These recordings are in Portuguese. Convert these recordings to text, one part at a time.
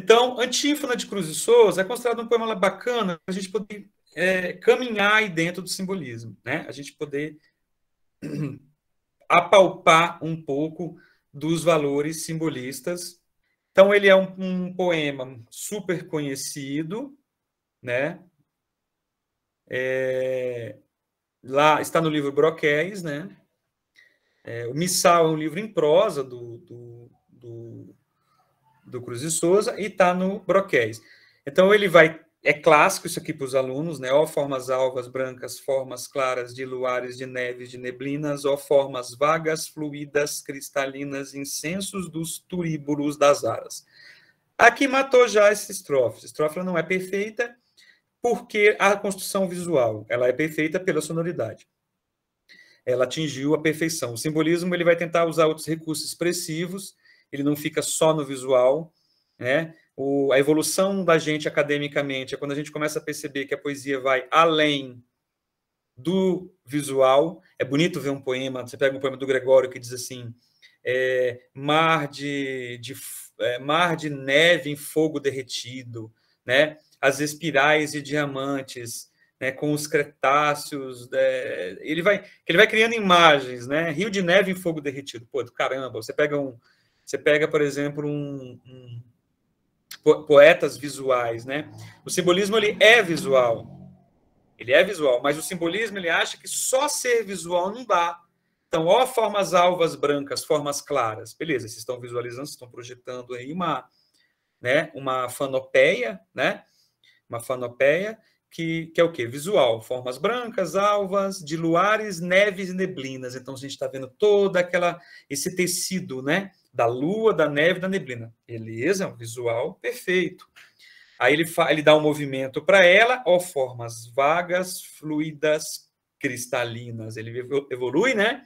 Então, Antífona de Cruz e Souza é considerado um poema bacana para a gente poder é, caminhar aí dentro do simbolismo, né? A gente poder apalpar um pouco dos valores simbolistas. Então, ele é um, um poema super conhecido, né? É, lá está no livro Broquéis, né? É, o Missal é um livro em prosa do, do, do do Cruz de Souza e está no Broquéis. Então ele vai é clássico isso aqui para os alunos, né? Ó formas alvas, brancas, formas claras, de luares, de neves, de neblinas, ó formas vagas, fluídas, cristalinas, incensos dos turíbulos das aras. Aqui matou já essa estrofe. Essa estrofe não é perfeita porque a construção visual, ela é perfeita pela sonoridade. Ela atingiu a perfeição. O simbolismo, ele vai tentar usar outros recursos expressivos, ele não fica só no visual, né? O, a evolução da gente academicamente é quando a gente começa a perceber que a poesia vai além do visual. É bonito ver um poema, você pega um poema do Gregório que diz assim: é, mar, de, de é, mar de neve em fogo derretido, né? as espirais de diamantes, né? com os cretáceos. É, ele, vai, ele vai criando imagens, né? Rio de neve em fogo derretido. Pô, do caramba, você pega um você pega, por exemplo, um, um poetas visuais, né? O simbolismo ele é visual, ele é visual, mas o simbolismo ele acha que só ser visual não dá. Então, ó, formas alvas brancas, formas claras, beleza? Vocês estão visualizando, vocês estão projetando aí uma, né? Uma fanopeia, né? Uma fanopeia que, que é o quê? Visual, formas brancas, alvas, de luares, neves e neblinas. Então, a gente está vendo toda aquela esse tecido, né? da lua, da neve, da neblina. Beleza, um visual perfeito. Aí ele, ele dá um movimento para ela, ó, formas vagas, fluidas, cristalinas. Ele evolui, né?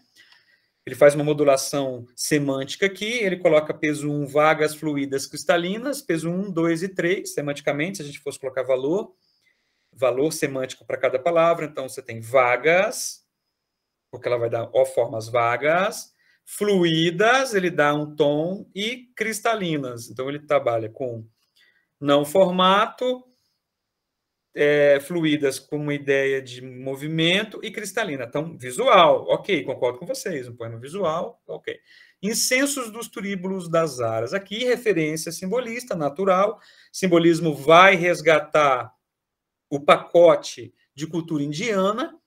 Ele faz uma modulação semântica aqui, ele coloca peso 1, vagas, fluidas, cristalinas, peso 1, 2 e 3, semanticamente, se a gente fosse colocar valor, valor semântico para cada palavra, então você tem vagas, porque ela vai dar ó formas vagas, Fluidas, ele dá um tom, e cristalinas. Então, ele trabalha com não formato, é, fluidas com uma ideia de movimento e cristalina. Então, visual, ok, concordo com vocês, um poema visual, ok. Incensos dos turíbulos das aras. Aqui, referência simbolista, natural. Simbolismo vai resgatar o pacote de cultura indiana,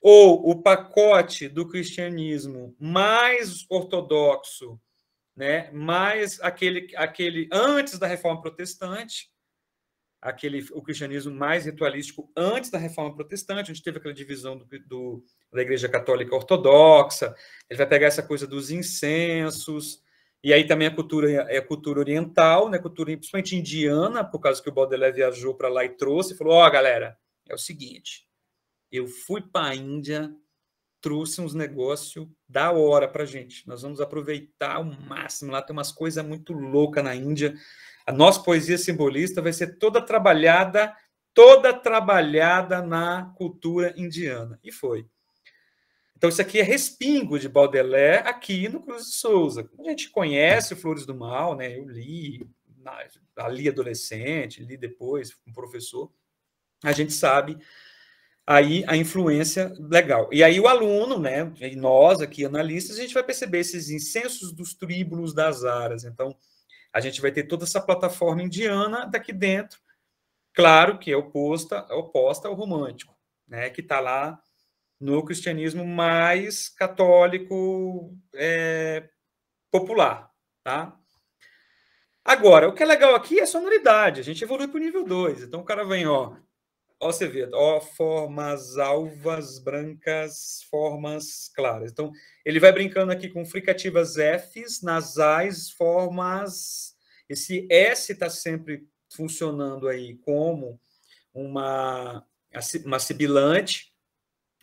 ou o pacote do cristianismo mais ortodoxo, né, mais aquele, aquele antes da reforma protestante, aquele o cristianismo mais ritualístico antes da reforma protestante, onde teve aquela divisão do, do, da igreja católica ortodoxa, ele vai pegar essa coisa dos incensos, e aí também a cultura é a cultura oriental, né, cultura principalmente indiana, por causa que o Baudelaire viajou para lá e trouxe, e falou: "Ó, oh, galera, é o seguinte, eu fui para a Índia, trouxe uns negócios da hora para gente. Nós vamos aproveitar o máximo. Lá tem umas coisas muito loucas na Índia. A nossa poesia simbolista vai ser toda trabalhada, toda trabalhada na cultura indiana. E foi. Então, isso aqui é respingo de Baudelaire aqui no Cruz de Souza. A gente conhece Flores do Mal, né? Eu li, ali adolescente, li depois, um professor. A gente sabe aí a influência legal. E aí o aluno, né, e nós aqui analistas, a gente vai perceber esses incensos dos tríbulos das aras Então, a gente vai ter toda essa plataforma indiana daqui dentro, claro que é oposta, é oposta ao romântico, né, que está lá no cristianismo mais católico é, popular, tá? Agora, o que é legal aqui é a sonoridade, a gente evolui para o nível 2. Então o cara vem, ó, Ó, Severo, ó, formas alvas, brancas, formas claras. Então, ele vai brincando aqui com fricativas Fs, nasais, formas. Esse S está sempre funcionando aí como uma, uma sibilante.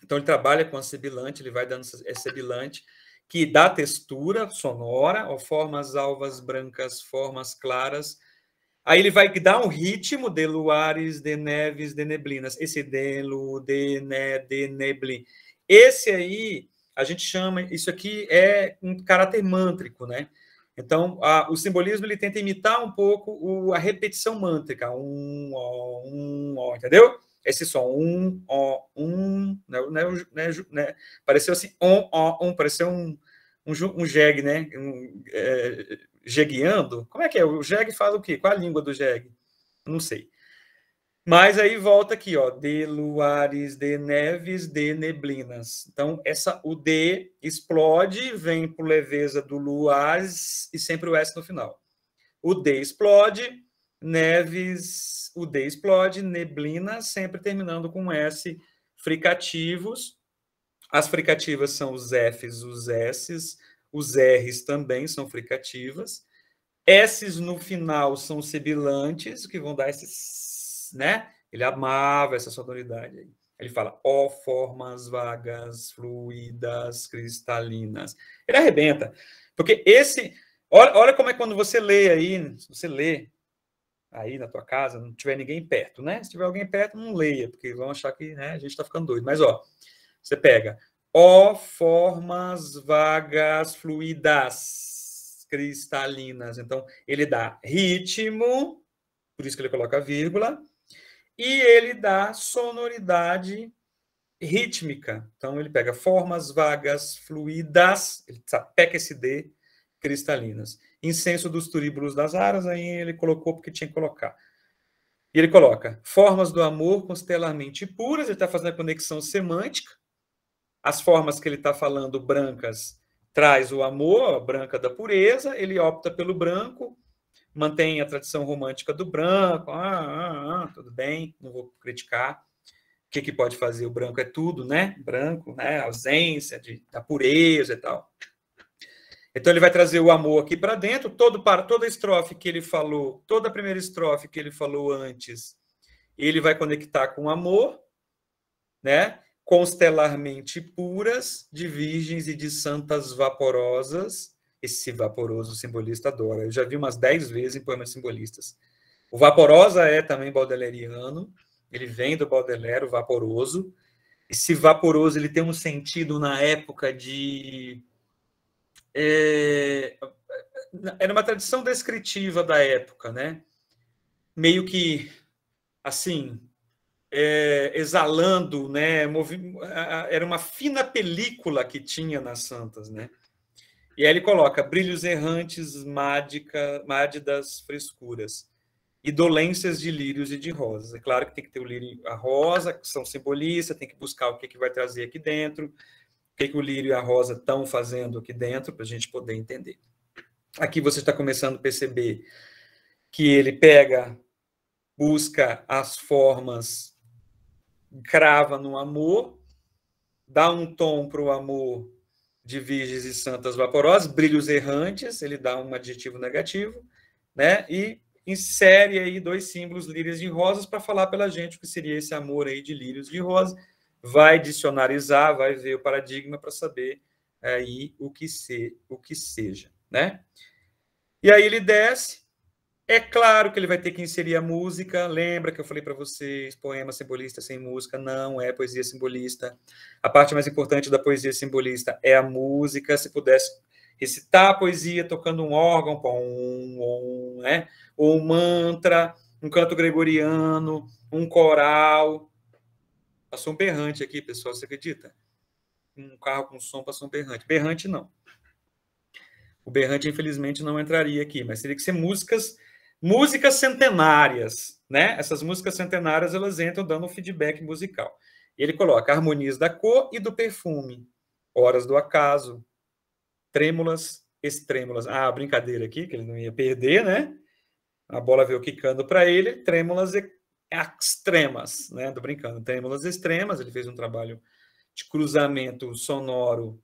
Então, ele trabalha com a sibilante, ele vai dando essa sibilante que dá textura sonora, ó, formas alvas, brancas, formas claras, Aí ele vai dar um ritmo de luares, de neves, de neblinas. Esse de lu, de ne, né, de nebli Esse aí, a gente chama, isso aqui é um caráter mântrico, né? Então, a, o simbolismo ele tenta imitar um pouco o, a repetição mântrica. Um, ó, um, ó, entendeu? Esse som, um, ó, um, né, né, né, né, pareceu assim, um, ó, um, pareceu um, um, um jegue, né? Um, é, jegueando. Como é que é? O jegue fala o quê? Qual a língua do jegue? Não sei. Mas aí volta aqui, ó, de luares, de neves, de neblinas. Então, essa o D explode, vem por leveza do luares e sempre o S no final. O D explode, neves, o D explode, neblina, sempre terminando com S fricativos. As fricativas são os Fs, os Ss, os R's também são fricativas. S's no final são sibilantes, que vão dar esse, né? Ele amava essa sonoridade aí. Ele fala, ó oh, formas vagas, fluidas, cristalinas. Ele arrebenta. Porque esse. Olha, olha como é quando você lê aí, se você lê aí na tua casa, não tiver ninguém perto, né? Se tiver alguém perto, não leia, porque vão achar que né, a gente está ficando doido. Mas, ó, você pega Ó formas vagas fluidas cristalinas. Então, ele dá ritmo, por isso que ele coloca vírgula, e ele dá sonoridade rítmica. Então, ele pega formas vagas fluidas, ele peca esse D, cristalinas. Incenso dos turíbulos das aras, aí ele colocou porque tinha que colocar. E ele coloca formas do amor constelarmente puras, ele está fazendo a conexão semântica, as formas que ele está falando brancas traz o amor, branca da pureza, ele opta pelo branco, mantém a tradição romântica do branco, ah, ah, ah, tudo bem, não vou criticar. O que, que pode fazer? O branco é tudo, né? Branco, né? A ausência de, da pureza e tal. Então ele vai trazer o amor aqui para dentro, todo para toda a estrofe que ele falou, toda a primeira estrofe que ele falou antes, ele vai conectar com o amor, né? constelarmente puras, de virgens e de santas vaporosas. Esse vaporoso simbolista adora. Eu já vi umas dez vezes em poemas simbolistas. O vaporosa é também baudeleriano, ele vem do Baudelaire, o vaporoso. Esse vaporoso ele tem um sentido na época de. É... Era uma tradição descritiva da época, né? Meio que assim, é, exalando, né? Era uma fina película que tinha nas Santas, né? E aí ele coloca brilhos errantes, mágica, mádidas, frescuras e dolências de lírios e de rosas. É claro que tem que ter o lírio a rosa, que são simbolistas. tem que buscar o que, é que vai trazer aqui dentro, o que, é que o lírio e a rosa estão fazendo aqui dentro, para a gente poder entender. Aqui você está começando a perceber que ele pega, busca as formas crava no amor, dá um tom para o amor de virgens e santas vaporosas, brilhos errantes, ele dá um adjetivo negativo, né? E insere aí dois símbolos lírios de rosas para falar pela gente o que seria esse amor aí de lírios de rosas. Vai dicionarizar, vai ver o paradigma para saber é, aí o que ser, o que seja, né? E aí ele desce é claro que ele vai ter que inserir a música. Lembra que eu falei para vocês, poema simbolista sem música não é poesia simbolista. A parte mais importante da poesia simbolista é a música. Se pudesse recitar a poesia tocando um órgão, um, um, né? ou um mantra, um canto gregoriano, um coral. Passou um berrante aqui, pessoal, você acredita? Um carro com som passou um berrante. Berrante não. O berrante, infelizmente, não entraria aqui, mas teria que ser músicas Músicas centenárias, né? Essas músicas centenárias elas entram dando um feedback musical. Ele coloca harmonias da cor e do perfume, horas do acaso, trêmulas, extrêmulas. Ah, brincadeira aqui, que ele não ia perder, né? A bola veio quicando para ele, trêmulas e extremas, né? Tô brincando, trêmulas extremas. Ele fez um trabalho de cruzamento sonoro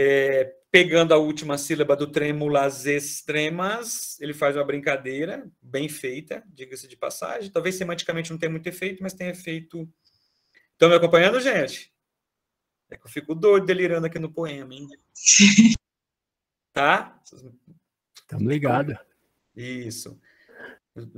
é, pegando a última sílaba do tremulas extremas, ele faz uma brincadeira bem feita, diga-se de passagem. Talvez semanticamente não tenha muito efeito, mas tem efeito. Estão me acompanhando, gente? É que eu fico doido, delirando aqui no poema, hein? Tá? Estamos ligados. Isso.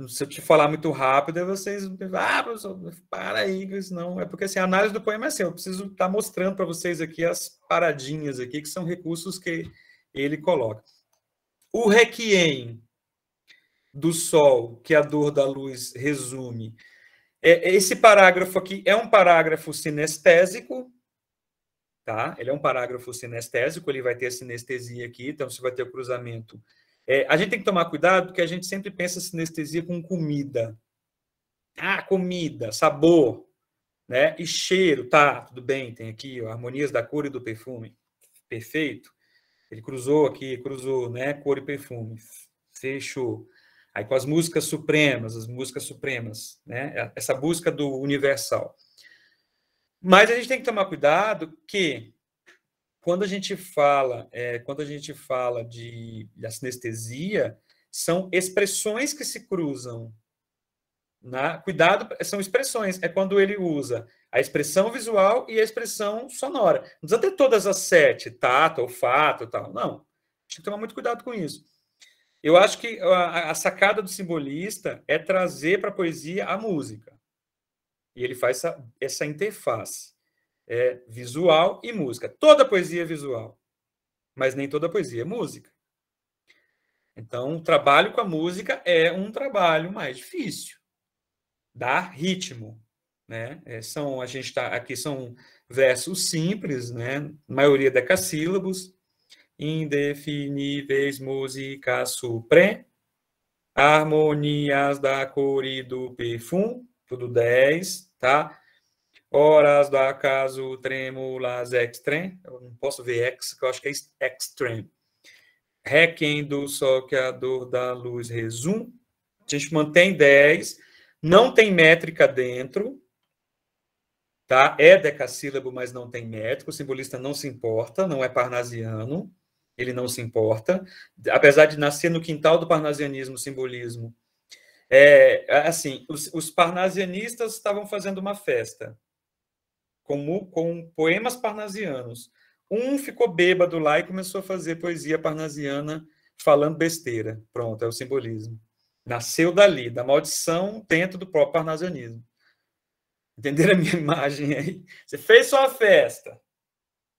Se eu te falar muito rápido, vocês. Ah, professor, para aí, não. É porque assim, a análise do poema é assim, eu preciso estar tá mostrando para vocês aqui as paradinhas aqui, que são recursos que ele coloca. O requiem do sol, que a dor da luz resume. É, esse parágrafo aqui é um parágrafo sinestésico, tá? Ele é um parágrafo sinestésico, ele vai ter a sinestesia aqui, então você vai ter o cruzamento é, a gente tem que tomar cuidado porque a gente sempre pensa sinestesia com comida. Ah, comida, sabor, né? E cheiro, tá, tudo bem, tem aqui ó, harmonias da cor e do perfume. Perfeito. Ele cruzou aqui, cruzou, né? Cor e perfume. Fechou. Aí com as músicas supremas, as músicas supremas, né? Essa busca do universal. Mas a gente tem que tomar cuidado que quando a gente fala, é, quando a gente fala de, de sinestesia, são expressões que se cruzam. Na, né? cuidado, são expressões. É quando ele usa a expressão visual e a expressão sonora. Não precisa ter todas as sete, tato, olfato tal. Não. Tem que tomar muito cuidado com isso. Eu acho que a, a sacada do simbolista é trazer para a poesia a música. E ele faz essa, essa interface é visual e música. Toda poesia é visual, mas nem toda poesia é música. Então, o trabalho com a música é um trabalho mais difícil. Dá ritmo, né? É, são a gente está aqui são versos simples, né? Maioria é decassílabos, indefiníveis música suprema harmonias da cor e do perfume, tudo 10, tá? Horas do acaso, tremulas extrem. Eu não posso ver ex, que eu acho que é extrem. Requiem do sol, que a dor da luz, resumo. A gente mantém 10. Não tem métrica dentro. Tá? É decassílabo, mas não tem métrica. O simbolista não se importa, não é parnasiano. Ele não se importa. Apesar de nascer no quintal do parnasianismo, simbolismo, é, assim, os, os, parnasianistas estavam fazendo uma festa com poemas parnasianos. Um ficou bêbado lá e começou a fazer poesia parnasiana falando besteira. Pronto, é o simbolismo. Nasceu dali, da maldição dentro do próprio parnasianismo. Entenderam a minha imagem aí? Você fez sua festa,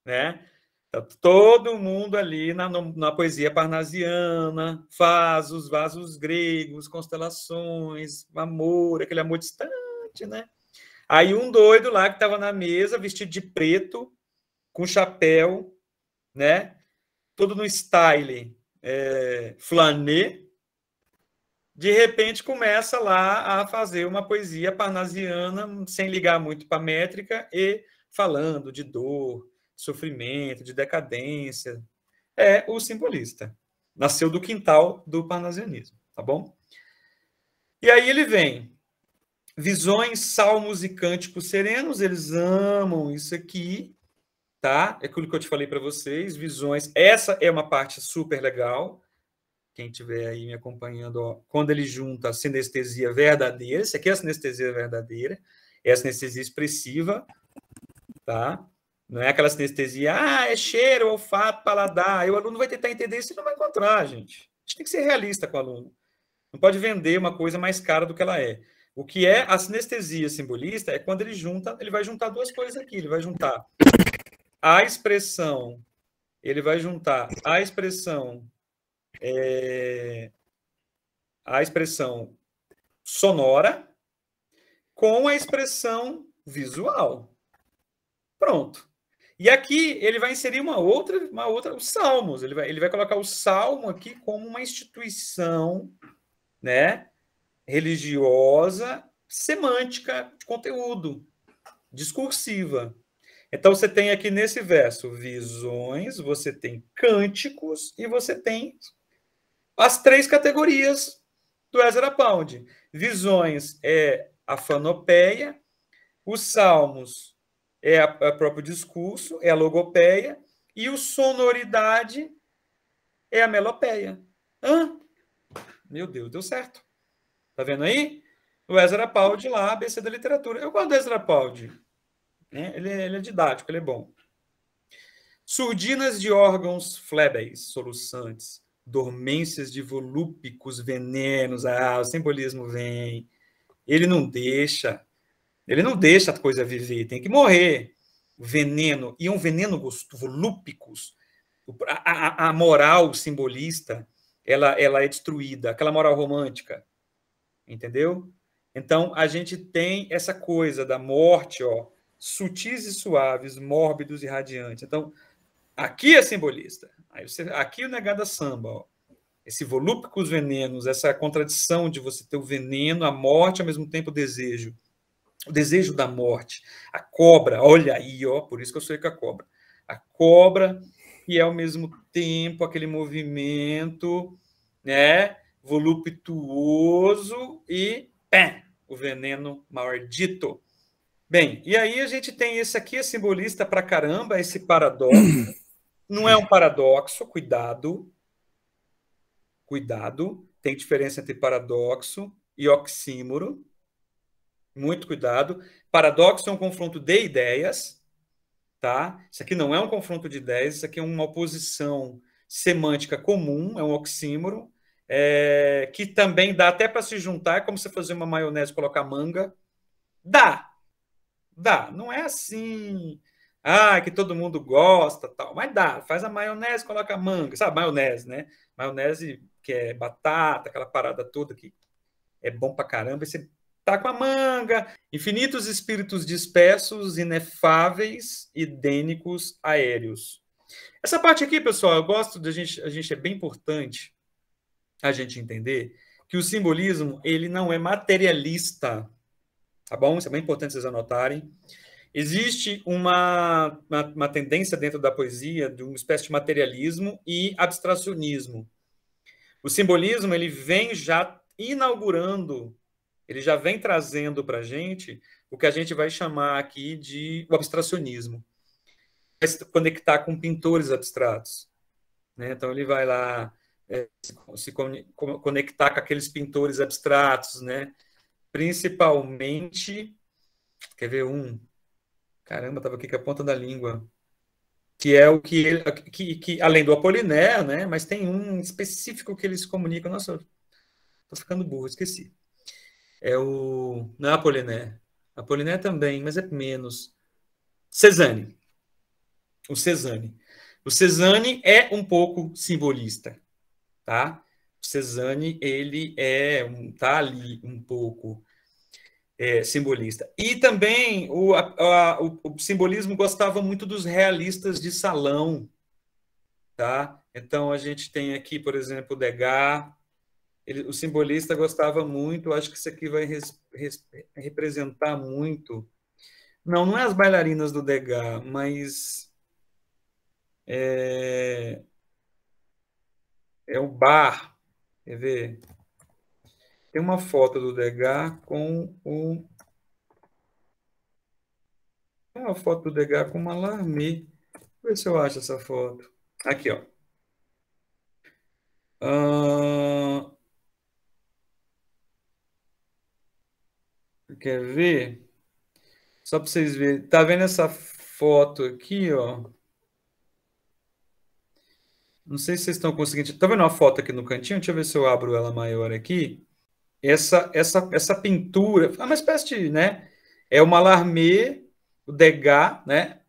né? Tá todo mundo ali na, na poesia parnasiana, vasos, vasos gregos, constelações, amor, aquele amor distante, né? Aí um doido lá que estava na mesa, vestido de preto, com chapéu, né? Todo no style é, flanê, de repente começa lá a fazer uma poesia parnasiana, sem ligar muito para a métrica, e falando de dor, de sofrimento, de decadência. É o simbolista. Nasceu do quintal do parnasianismo, tá bom? E aí ele vem visões, salmos e cânticos serenos, eles amam isso aqui, tá? É aquilo que eu te falei para vocês, visões. Essa é uma parte super legal. Quem estiver aí me acompanhando, ó, quando ele junta a sinestesia verdadeira, isso aqui é a sinestesia verdadeira, é a sinestesia expressiva, tá? Não é aquela sinestesia, ah, é cheiro, olfato, paladar. Aí o aluno vai tentar entender isso e não vai encontrar, gente. A gente tem que ser realista com o aluno. Não pode vender uma coisa mais cara do que ela é. O que é a sinestesia simbolista é quando ele junta, ele vai juntar duas coisas aqui, ele vai juntar a expressão, ele vai juntar a expressão é, a expressão sonora com a expressão visual. Pronto. E aqui ele vai inserir uma outra, uma outra, os salmos. Ele vai, ele vai colocar o salmo aqui como uma instituição, né, religiosa semântica de conteúdo, discursiva. Então você tem aqui nesse verso visões, você tem cânticos e você tem as três categorias do Ezra Pound. Visões é a fanopeia, os salmos é a, é próprio discurso, é a logopeia e o sonoridade é a melopeia. Hã? Meu Deus, deu certo. Tá vendo aí? O Ezra Pound lá, ABC da literatura. Eu gosto do Ezra Pound. Né? Ele, é, ele, é didático, ele é bom. Surdinas de órgãos flébeis, soluçantes. Dormências de volúpicos venenos. Ah, o simbolismo vem. Ele não deixa. Ele não deixa a coisa viver, tem que morrer. Veneno, e um veneno volúpicos. A, a, a moral simbolista ela, ela é destruída, aquela moral romântica entendeu? Então a gente tem essa coisa da morte, ó, sutis e suaves, mórbidos e radiantes. Então aqui é simbolista. Aí você, aqui o negado é samba, ó. Esse volúpicos venenos, essa contradição de você ter o veneno, a morte, ao mesmo tempo o desejo. O desejo da morte. A cobra, olha aí, ó, por isso que eu sou com a cobra. A cobra e é ao mesmo tempo aquele movimento, né, voluptuoso e pé, o veneno maldito. Bem, e aí a gente tem esse aqui, é simbolista pra caramba, esse paradoxo. Não é um paradoxo, cuidado. Cuidado. Tem diferença entre paradoxo e oxímoro. Muito cuidado. Paradoxo é um confronto de ideias, tá? Isso aqui não é um confronto de ideias, isso aqui é uma oposição semântica comum, é um oxímoro, é, que também dá até para se juntar, é como você fazer uma maionese e colocar manga. Dá, dá. Não é assim, ah, que todo mundo gosta, tal. Mas dá. Faz a maionese, coloca manga, sabe? Maionese, né? Maionese que é batata, aquela parada toda que é bom pra caramba. E você tá com a manga. Infinitos espíritos dispersos, inefáveis, idênicos, aéreos. Essa parte aqui, pessoal, eu gosto da gente, a gente é bem importante a gente entender que o simbolismo ele não é materialista, tá bom? Isso é bem importante vocês anotarem. Existe uma, uma, uma tendência dentro da poesia de uma espécie de materialismo e abstracionismo. O simbolismo ele vem já inaugurando, ele já vem trazendo para a gente o que a gente vai chamar aqui de o abstracionismo. Vai se conectar com pintores abstratos. Né? Então ele vai lá é, se, se con conectar com aqueles pintores abstratos, né? Principalmente, quer ver um? Caramba, estava aqui com a ponta da língua. Que é o que ele, que, que além do Apoliné, né? Mas tem um específico que eles comunicam. Nossa, tô ficando burro, esqueci. É o não é Apoliné. Apoliné também, mas é menos. Cezanne. O Cezanne. O Cezanne é um pouco simbolista tá? O Cezanne, ele é um, tá ali um pouco é, simbolista. E também o, a, o, o simbolismo gostava muito dos realistas de salão, tá? Então a gente tem aqui, por exemplo, Degas, ele, o simbolista gostava muito, acho que isso aqui vai res, res, representar muito. Não, não é as bailarinas do Degas, mas é, é o bar. Quer ver? Tem uma foto do Degas com o. É uma foto do Degas com uma alarme. Deixa ver se eu acho essa foto. Aqui, ó. Uh... Quer ver? Só para vocês verem. Tá vendo essa foto aqui, ó? Não sei se vocês estão conseguindo. Estão tá vendo uma foto aqui no cantinho? Deixa eu ver se eu abro ela maior aqui. Essa, essa, essa pintura, é uma espécie de, né? É uma Larmé, o Degas, né?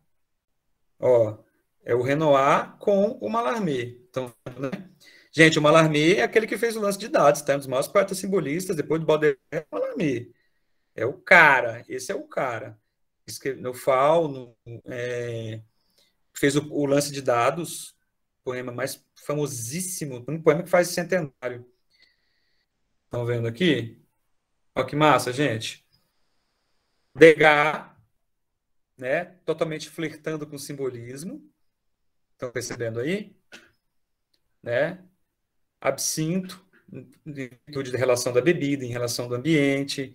Ó, é o Renoir com o Malarmé. Então, né? Gente, o Malarmé é aquele que fez o lance de dados, tá? Um dos maiores poetas simbolistas, depois do Baudelaire, é o Malarmé. É o cara, esse é o cara. No FAO, é, fez o, o lance de dados, poema mais famosíssimo, um poema que faz centenário. Estão vendo aqui? Olha que massa, gente. Degas, né, totalmente flertando com o simbolismo. Estão percebendo aí? Né? Absinto, em virtude da relação da bebida, em relação do ambiente,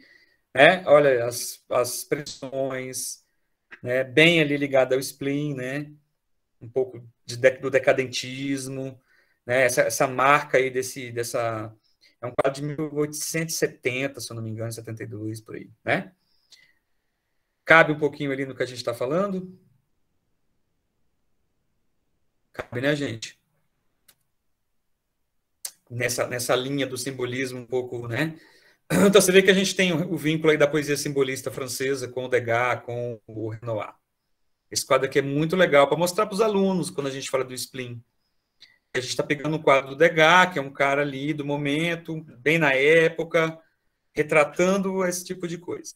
né? Olha as, as pressões, né? Bem ali ligada ao spleen, né? um pouco de, do decadentismo, né? essa, essa marca aí desse, dessa... É um quadro de 1870, se eu não me engano, 72, por aí, né? Cabe um pouquinho ali no que a gente está falando? Cabe, né, gente? Nessa, nessa linha do simbolismo um pouco, né? Então, você vê que a gente tem o vínculo aí da poesia simbolista francesa com o Degas, com o Renoir. Esse quadro aqui é muito legal para mostrar para os alunos quando a gente fala do spleen. A gente está pegando o quadro do Degas, que é um cara ali do momento, bem na época, retratando esse tipo de coisa.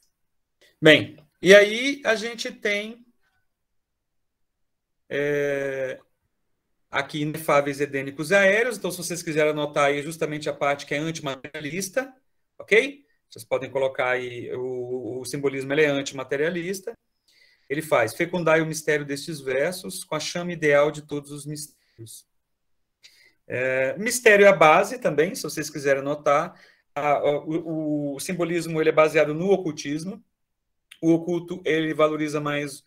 Bem, e aí a gente tem é, aqui inefáveis edênicos aéreos. Então, se vocês quiserem anotar aí justamente a parte que é antimaterialista, ok? Vocês podem colocar aí o, o simbolismo ele é antimaterialista. Ele faz: fecundai o mistério destes versos com a chama ideal de todos os mistérios. É, mistério é a base também, se vocês quiserem anotar. A, a, o, o, simbolismo ele é baseado no ocultismo. O oculto ele valoriza mais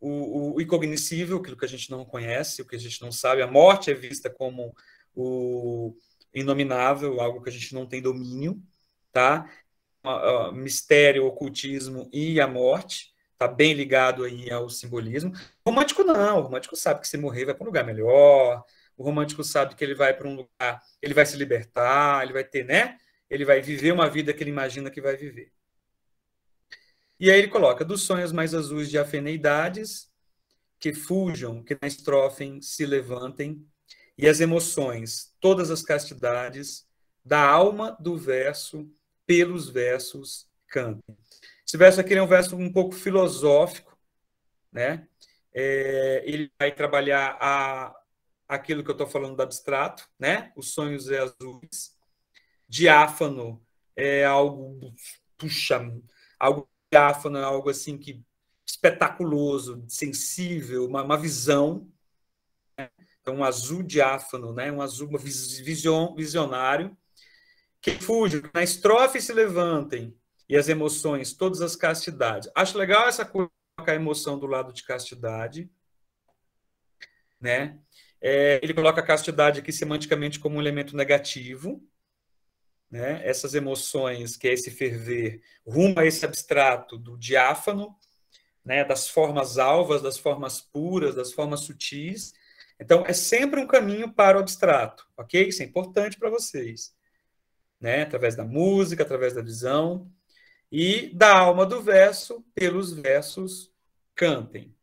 o, o incognoscível, aquilo que a gente não conhece, o que a gente não sabe. A morte é vista como o inominável, algo que a gente não tem domínio, tá? mistério, ocultismo e a morte está bem ligado aí ao simbolismo. O romântico não, o romântico sabe que se morrer vai para um lugar melhor, o romântico sabe que ele vai para um lugar, ele vai se libertar, ele vai ter, né? Ele vai viver uma vida que ele imagina que vai viver. E aí ele coloca, dos sonhos mais azuis de afeneidades, que fujam, que na estrofem se levantem, e as emoções, todas as castidades, da alma do verso, pelos versos cantem. Esse verso aqui é um verso um pouco filosófico, né? É, ele vai trabalhar a, aquilo que eu estou falando do abstrato, né? Os sonhos é azuis. Diáfano é algo, puxa, algo diáfano, é algo assim que espetaculoso, sensível, uma, uma visão. Né? Então, um azul diáfano, né? um azul vision, visionário. Que fuja, na estrofe se levantem, e as emoções, todas as castidades. Acho legal essa colocar a emoção do lado de castidade, né? É, ele coloca a castidade aqui semanticamente como um elemento negativo, né? Essas emoções, que é esse ferver, rumo a esse abstrato do diáfano, né? Das formas alvas, das formas puras, das formas sutis. Então, é sempre um caminho para o abstrato, ok? Isso é importante para vocês, né? Através da música, através da visão. E da alma do verso, pelos versos cantem.